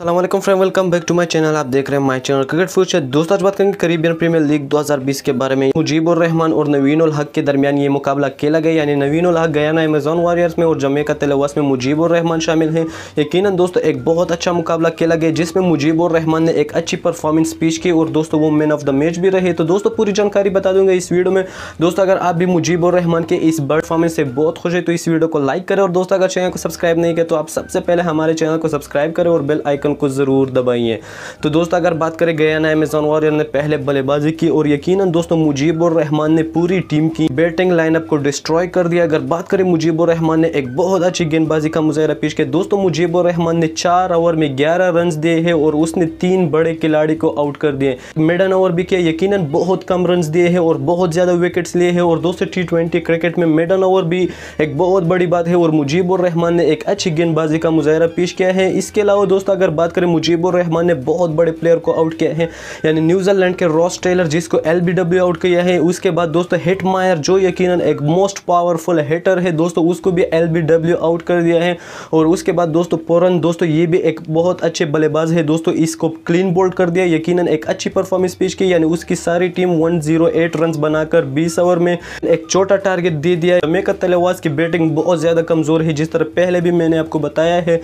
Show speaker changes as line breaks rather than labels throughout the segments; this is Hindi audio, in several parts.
Allah friend welcome back to my channel आप देख रहे हैं माय चैनल क्रिकेट फ्यूचर दोस्तों आज बात करेंगे करीबियन प्रीमियर लीग 2020 के बारे में मुजीब और रहमान और नवीन उल हक के दरमियान ये मुकाबला खेला गया यानी नवीन उल हक गयाना अमेजन वॉरियर्स में और जमे का तेलवास में मुजीब और रहमान शामिल हैं यकीन दोस्तों एक बहुत अच्छा मुकाबला खेला गया जिसमें मुजीब और रहमान ने एक अच्छी परफॉर्मेंस पेश की और दोस्तों वो मैन ऑफ द मैच भी रहे तो दोस्तों पूरी जानकारी बता दूंगा इस वीडियो में दोस्तों अगर आप भी मुजीब और रहमान के इस परफॉर्मेंस से बहुत खुश है तो इस वीडियो को लाइक करें और दोस्तों अगर चैनल को सब्सक्राइब नहीं किया तो आप सबसे पहले हमारे चैनल को सब्सक्राइब करें और बेल आइकन बटन को ज़रूर दबाइए तो दोस्तों अगर बात करें गया ना अमेजोन वॉरियर ने पहले बल्लेबाजी की और यकीन दोस्तों मुजीबुर रहमान ने पूरी टीम की बैटिंग लाइनअप को डिस्ट्रॉय कर दिया अगर बात करें मुजीबुर रहमान ने एक बहुत अच्छी गेंदबाजी का मुजाहरा पेश किया दोस्तों मुजीबुर रहमान ने चार ओवर में ग्यारह रन दिए हैं और उसने तीन बड़े खिलाड़ी को आउट कर दिए मिडन ओवर भी किया यकीन बहुत कम रन दिए हैं और बहुत ज़्यादा विकेट्स लिए हैं और दोस्तों टी क्रिकेट में मिडन ओवर भी एक बहुत बड़ी बात है और मुजीबुर रहमान ने एक अच्छी गेंदबाजी का मुजाहरा पेश किया है इसके अलावा दोस्तों अगर बात करें मुजीबुर रहमान ने बहुत बड़े प्लेयर को आउट किया है यानी न्यूजीलैंड के रॉस टेलर जिसको एल आउट किया है उसके बाद दोस्तों हिट जो यकीन एक मोस्ट पावरफुल हिटर है दोस्तों उसको भी एल आउट कर दिया है और उसके बाद दोस्तों पोरन दोस्तों ये भी एक बहुत अच्छे बल्लेबाज है दोस्तों इसको क्लीन बोल्ड कर दिया यकीन एक अच्छी परफॉर्मेंस पेश की यानी उसकी सारी टीम 108 रन बनाकर 20 ओवर में एक छोटा टारगेट दे दिया मेकर तलेवास की बैटिंग बहुत ज़्यादा कमज़ोर है जिस तरह पहले भी मैंने आपको बताया है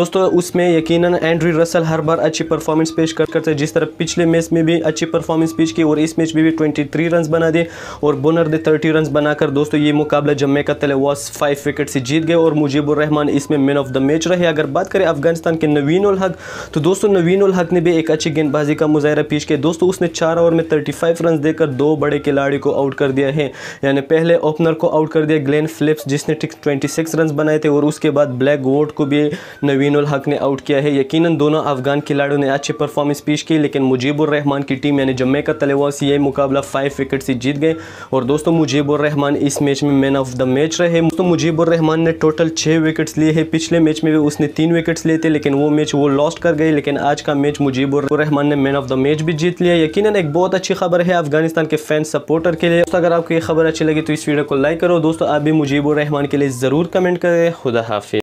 दोस्तों उसमें यकीनन एंड्री रसल हर बार अच्छी परफॉर्मेंस पेश कर करते हैं जिस तरह पिछले मैच में भी अच्छी परफॉर्मेंस पेश की और इस मैच में भी ट्वेंटी थ्री रन बना दिए और बोनर ने थर्टी रन बनाकर दोस्तों ये मुकाबला जम्मे का तले वॉस फाइव विकेट से जीत गए और मुजीबुर रहमान इसमें मैन ऑफ द मैच रहे अगर बात करें अफगानिस्तान के नवीन उल हक तो दोस्तों नवीन उल हक ने भी एक अच्छी गेंदबाजी का मुजाहरा पेश किया दोस्तों उसने चार ओवर में थर्टी फाइव रन देकर दो बड़े खिलाड़ी को आउट कर दिया है यानी पहले ओपनर को आउट कर दिया ग्लेन फिलिप्स जिसने ट्वेंटी सिक्स रन बनाए थे और उसके बाद ब्लैक वोट को भी नवीन उल हक ने आउट किया है यकीन यकीनन दोनों अफगान खिलाड़ियों ने अच्छी परफॉर्मेंस पेश की लेकिन मुजीबुररहमान की टीम यानी जम्मे का तलेवास ये मुकाबला फाइव विकेट से जीत गए और दोस्तों मुजीबुररहमान इस मैच में मैन ऑफ द मैच रहे दोस्तों मुजीबुररहमान ने टोटल छः विकेट्स लिए हैं पिछले मैच में भी उसने तीन विकेट्स लिए थे लेकिन वो मैच वो लॉस्ट कर गए लेकिन आज का मैच मुजीबुररहमान ने मैन ऑफ द मैच भी जीत लिया यकीन एक बहुत अच्छी खबर है अफगानिस्तान के फैन सपोर्टर के लिए अगर आपको ये खबर अच्छी लगी तो इस वीडियो को लाइक करो दोस्तों आप भी मुजीबुररहमान के लिए ज़रूर कमेंट करें खुदा हाफि